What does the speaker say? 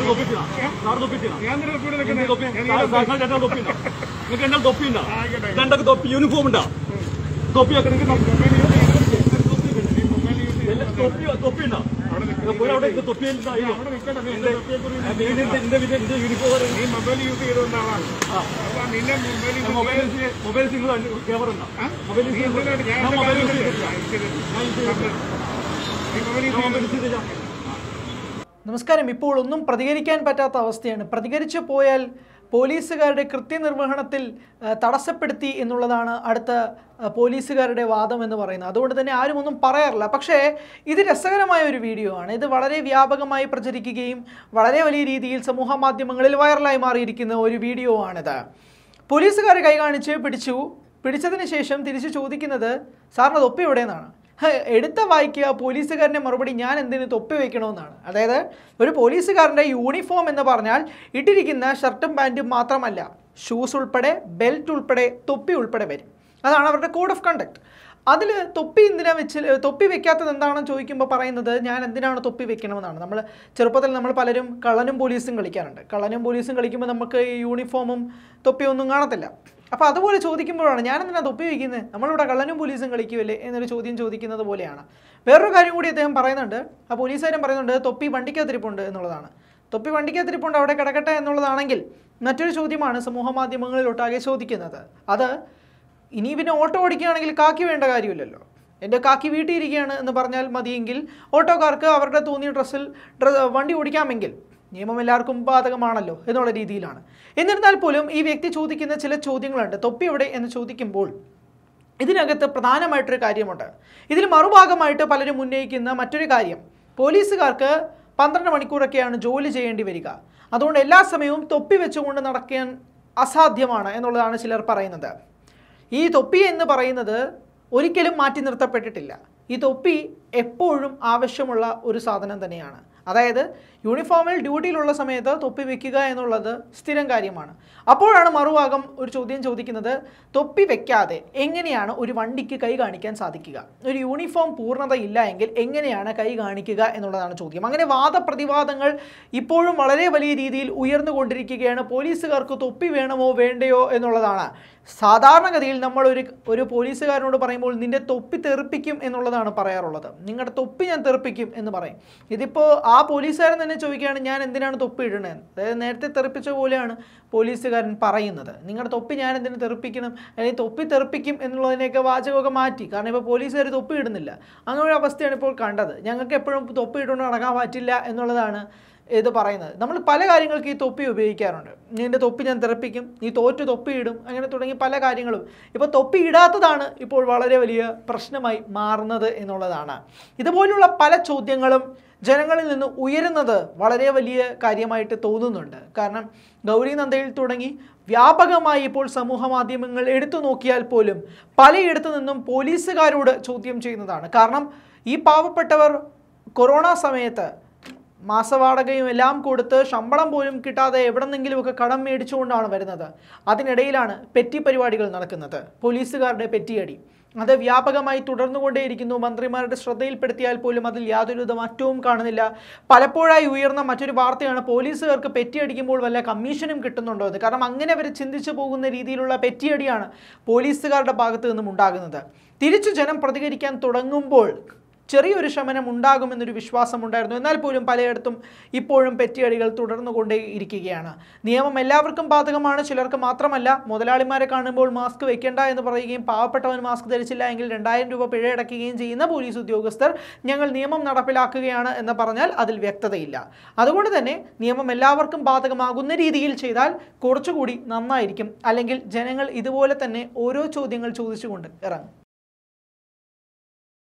നിങ്ങൾക്ക് എന്നെ തൊപ്പി ഉണ്ടാ രണ്ടൊക്കെ തൊപ്പി യൂണിഫോം ഉണ്ടാ തൊപ്പിയൊക്കെ നിങ്ങൾക്ക് തൊപ്പി ഉണ്ടാ മൊബൈൽ യൂസ് ചെയ്തുകൊണ്ട ആളാണ് mobile single camera mobile mobile use ചെയ്തിട്ടില്ല നമസ്കാരം ഇപ്പോൾ ഒന്നും പ്രതികരിക്കാൻ പറ്റാത്ത അവസ്ഥയാണ് പ്രതികരിച്ചു പോയാൽ പോലീസുകാരുടെ കൃത്യനിർവഹണത്തിൽ തടസ്സപ്പെടുത്തി എന്നുള്ളതാണ് അടുത്ത പോലീസുകാരുടെ വാദം എന്ന് പറയുന്നത് അതുകൊണ്ട് തന്നെ ആരും ഒന്നും പറയാറില്ല പക്ഷേ ഇത് രസകരമായ ഒരു വീഡിയോ ആണ് ഇത് വളരെ വ്യാപകമായി പ്രചരിക്കുകയും വളരെ വലിയ രീതിയിൽ സമൂഹ മാധ്യമങ്ങളിൽ വൈറലായി മാറിയിരിക്കുന്ന ഒരു വീഡിയോ ആണിത് പോലീസുകാരെ കൈ കാണിച്ച് പിടിച്ചു പിടിച്ചതിന് ശേഷം തിരിച്ച് ചോദിക്കുന്നത് സാറിന് തൊപ്പി എവിടെയെന്നാണ് എടുത്ത വായിക്കുക പോലീസുകാരൻ്റെ മറുപടി ഞാൻ എന്തിനു തൊപ്പി വയ്ക്കണമെന്നാണ് അതായത് ഒരു പോലീസുകാരൻ്റെ യൂണിഫോം എന്ന് പറഞ്ഞാൽ ഇട്ടിരിക്കുന്ന ഷർട്ടും പാൻറ്റും മാത്രമല്ല ഷൂസ് ഉൾപ്പെടെ ബെൽറ്റ് ഉൾപ്പെടെ തൊപ്പി ഉൾപ്പെടെ വരും അതാണ് അവരുടെ കോഡ് ഓഫ് കണ്ടക്ട് അതിൽ തൊപ്പി എന്തിനാ വെച്ച് തൊപ്പി വെക്കാത്തത് എന്താണെന്ന് ചോദിക്കുമ്പോൾ പറയുന്നത് ഞാൻ എന്തിനാണ് തൊപ്പി വെക്കണമെന്നാണ് നമ്മൾ ചെറുപ്പത്തിൽ നമ്മൾ പലരും കള്ളനും പോലീസും കളിക്കാറുണ്ട് കള്ളനും പോലീസും കളിക്കുമ്പോൾ നമുക്ക് ഈ യൂണിഫോമും തൊപ്പിയൊന്നും കാണത്തില്ല അപ്പോൾ അതുപോലെ ചോദിക്കുമ്പോഴാണ് ഞാനെന്തിനാ അത് ഉപയോഗിക്കുന്നത് നമ്മളിവിടെ കള്ളനും പോലീസും കളിക്കുമല്ലേ എന്നൊരു ചോദ്യം ചോദിക്കുന്നത് പോലെയാണ് വേറൊരു കാര്യം കൂടി അദ്ദേഹം പറയുന്നുണ്ട് ആ പോലീസുകാരും പറയുന്നുണ്ട് തൊപ്പി വണ്ടിക്കാത്തിരിപ്പുണ്ട് എന്നുള്ളതാണ് തൊപ്പി വണ്ടിക്കാത്തിരിപ്പുണ്ട് അവിടെ കിടക്കട്ടെ എന്നുള്ളതാണെങ്കിൽ മറ്റൊരു ചോദ്യമാണ് സമൂഹ മാധ്യമങ്ങളിലൊട്ടാകെ ചോദിക്കുന്നത് അത് ഇനി പിന്നെ ഓട്ടോ ഓടിക്കുകയാണെങ്കിൽ കാക്കി വേണ്ട കാര്യമില്ലല്ലോ എൻ്റെ കാക്കി വീട്ടിൽ ഇരിക്കുകയാണ് എന്ന് പറഞ്ഞാൽ മതിയെങ്കിൽ ഓട്ടോക്കാർക്ക് അവരുടെ തോന്നിയ ഡ്രസ്സിൽ ഡ്ര വണ്ടി ഓടിക്കാമെങ്കിൽ നിയമം എല്ലാവർക്കും ബാധകമാണല്ലോ എന്നുള്ള രീതിയിലാണ് എന്നിരുന്നാൽ പോലും ഈ വ്യക്തി ചോദിക്കുന്ന ചില ചോദ്യങ്ങളുണ്ട് തൊപ്പി എവിടെ എന്ന് ചോദിക്കുമ്പോൾ ഇതിനകത്ത് പ്രധാനമായിട്ടൊരു കാര്യമുണ്ട് ഇതിൽ മറുഭാഗമായിട്ട് പലരും ഉന്നയിക്കുന്ന മറ്റൊരു കാര്യം പോലീസുകാർക്ക് പന്ത്രണ്ട് മണിക്കൂറൊക്കെയാണ് ജോലി ചെയ്യേണ്ടി വരിക അതുകൊണ്ട് എല്ലാ സമയവും തൊപ്പി വെച്ചുകൊണ്ട് നടക്കാൻ അസാധ്യമാണ് എന്നുള്ളതാണ് ചിലർ പറയുന്നത് ഈ തൊപ്പി എന്ന് പറയുന്നത് ഒരിക്കലും മാറ്റി നിർത്തപ്പെട്ടിട്ടില്ല ഈ തൊപ്പി എപ്പോഴും ആവശ്യമുള്ള ഒരു സാധനം തന്നെയാണ് അതായത് യൂണിഫോമിൽ ഡ്യൂട്ടിയിലുള്ള സമയത്ത് തൊപ്പി വെക്കുക എന്നുള്ളത് സ്ഥിരം കാര്യമാണ് അപ്പോഴാണ് മറുഭാഗം ഒരു ചോദ്യം ചോദിക്കുന്നത് തൊപ്പി വെക്കാതെ എങ്ങനെയാണ് ഒരു വണ്ടിക്ക് കൈ കാണിക്കാൻ സാധിക്കുക ഒരു യൂണിഫോം പൂർണ്ണത ഇല്ല എങ്കിൽ എങ്ങനെയാണ് കൈ കാണിക്കുക എന്നുള്ളതാണ് ചോദ്യം അങ്ങനെ വാദപ്രതിവാദങ്ങൾ ഇപ്പോഴും വളരെ വലിയ രീതിയിൽ ഉയർന്നുകൊണ്ടിരിക്കുകയാണ് പോലീസുകാർക്ക് തൊപ്പി വേണമോ വേണ്ടയോ എന്നുള്ളതാണ് സാധാരണഗതിയിൽ നമ്മൾ ഒരു ഒരു പോലീസുകാരനോട് പറയുമ്പോൾ നിന്റെ തൊപ്പി തെറിപ്പിക്കും എന്നുള്ളതാണ് പറയാറുള്ളത് നിങ്ങളുടെ തൊപ്പി ഞാൻ തെറിപ്പിക്കും എന്ന് പറയും ഇതിപ്പോൾ ആ പോലീസുകാരൻ തന്നെ ചോദിക്കുകയാണ് ഞാൻ എന്തിനാണ് തൊപ്പി ഇടുന്നത് അതായത് നേരത്തെ തെറിപ്പിച്ച പോലെയാണ് പോലീസുകാരൻ പറയുന്നത് നിങ്ങളുടെ തൊപ്പി ഞാൻ എന്തിനു തെറിപ്പിക്കണം അല്ലെങ്കിൽ തൊപ്പി തെറിപ്പിക്കും എന്നുള്ളതിനെയൊക്കെ വാചകമൊക്കെ മാറ്റി കാരണം ഇപ്പോൾ പോലീസുകാർ തൊപ്പി ഇടുന്നില്ല അങ്ങനെ ഒരു അവസ്ഥയാണ് ഇപ്പോൾ കണ്ടത് ഞങ്ങൾക്ക് എപ്പോഴും തൊപ്പി ഇട്ടുകൊണ്ട് നടക്കാൻ പറ്റില്ല എന്നുള്ളതാണ് ഇത് പറയുന്നത് നമ്മൾ പല കാര്യങ്ങൾക്ക് ഈ തൊപ്പി ഉപയോഗിക്കാറുണ്ട് നിൻ്റെ തൊപ്പി ഞാൻ തിറപ്പിക്കും നീ തോറ്റ് തൊപ്പി ഇടും അങ്ങനെ തുടങ്ങി പല കാര്യങ്ങളും ഇപ്പോൾ തൊപ്പി ഇടാത്തതാണ് ഇപ്പോൾ വളരെ വലിയ പ്രശ്നമായി മാറുന്നത് എന്നുള്ളതാണ് ഇതുപോലുള്ള പല ചോദ്യങ്ങളും ജനങ്ങളിൽ നിന്ന് ഉയരുന്നത് വളരെ വലിയ കാര്യമായിട്ട് തോന്നുന്നുണ്ട് കാരണം ഗൗരി നന്ദയിൽ തുടങ്ങി വ്യാപകമായി ഇപ്പോൾ സമൂഹ മാധ്യമങ്ങൾ എടുത്തു നോക്കിയാൽ പോലും പലയിടത്തു നിന്നും പോലീസുകാരോട് ചോദ്യം ചെയ്യുന്നതാണ് കാരണം ഈ പാവപ്പെട്ടവർ കൊറോണ സമയത്ത് മാസവാടകയും എല്ലാം കൊടുത്ത് ശമ്പളം പോലും കിട്ടാതെ എവിടെന്നെങ്കിലുമൊക്കെ കടം മേടിച്ചുകൊണ്ടാണ് വരുന്നത് അതിനിടയിലാണ് പെറ്റി പരിപാടികൾ നടക്കുന്നത് പോലീസുകാരുടെ പെറ്റിയടി അത് വ്യാപകമായി തുടർന്നുകൊണ്ടേയിരിക്കുന്നു മന്ത്രിമാരുടെ ശ്രദ്ധയിൽപ്പെടുത്തിയാൽ പോലും അതിൽ യാതൊരുവിധ മാറ്റവും കാണുന്നില്ല പലപ്പോഴായി ഉയർന്ന മറ്റൊരു വാർത്തയാണ് പോലീസുകാർക്ക് പെറ്റിയടിക്കുമ്പോൾ വല്ല കമ്മീഷനും കിട്ടുന്നുണ്ടോ എന്ന് കാരണം അങ്ങനെ അവർ ചിന്തിച്ചു പോകുന്ന രീതിയിലുള്ള പെറ്റിയടിയാണ് പോലീസുകാരുടെ ഭാഗത്തു നിന്നും ഉണ്ടാകുന്നത് തിരിച്ചു ജനം പ്രതികരിക്കാൻ തുടങ്ങുമ്പോൾ ചെറിയൊരു ശമനം ഉണ്ടാകുമെന്നൊരു വിശ്വാസമുണ്ടായിരുന്നു എന്നാൽ പോലും പലയിടത്തും ഇപ്പോഴും പെറ്റിയടികൾ തുടർന്നു ഇരിക്കുകയാണ് നിയമം എല്ലാവർക്കും ബാധകമാണ് ചിലർക്ക് മാത്രമല്ല മുതലാളിമാരെ കാണുമ്പോൾ മാസ്ക് വെക്കേണ്ട എന്ന് പറയുകയും പാവപ്പെട്ടവൻ മാസ്ക് ധരിച്ചില്ല എങ്കിൽ രണ്ടായിരം രൂപ പിഴയടക്കുകയും ചെയ്യുന്ന പോലീസ് ഉദ്യോഗസ്ഥർ ഞങ്ങൾ നിയമം നടപ്പിലാക്കുകയാണ് എന്ന് പറഞ്ഞാൽ അതിൽ വ്യക്തതയില്ല അതുകൊണ്ട് തന്നെ നിയമം എല്ലാവർക്കും ബാധകമാകുന്ന രീതിയിൽ ചെയ്താൽ കുറച്ചുകൂടി നന്നായിരിക്കും അല്ലെങ്കിൽ ജനങ്ങൾ ഇതുപോലെ തന്നെ ഓരോ ചോദ്യങ്ങൾ ചോദിച്ചുകൊണ്ട് ഇറങ്ങും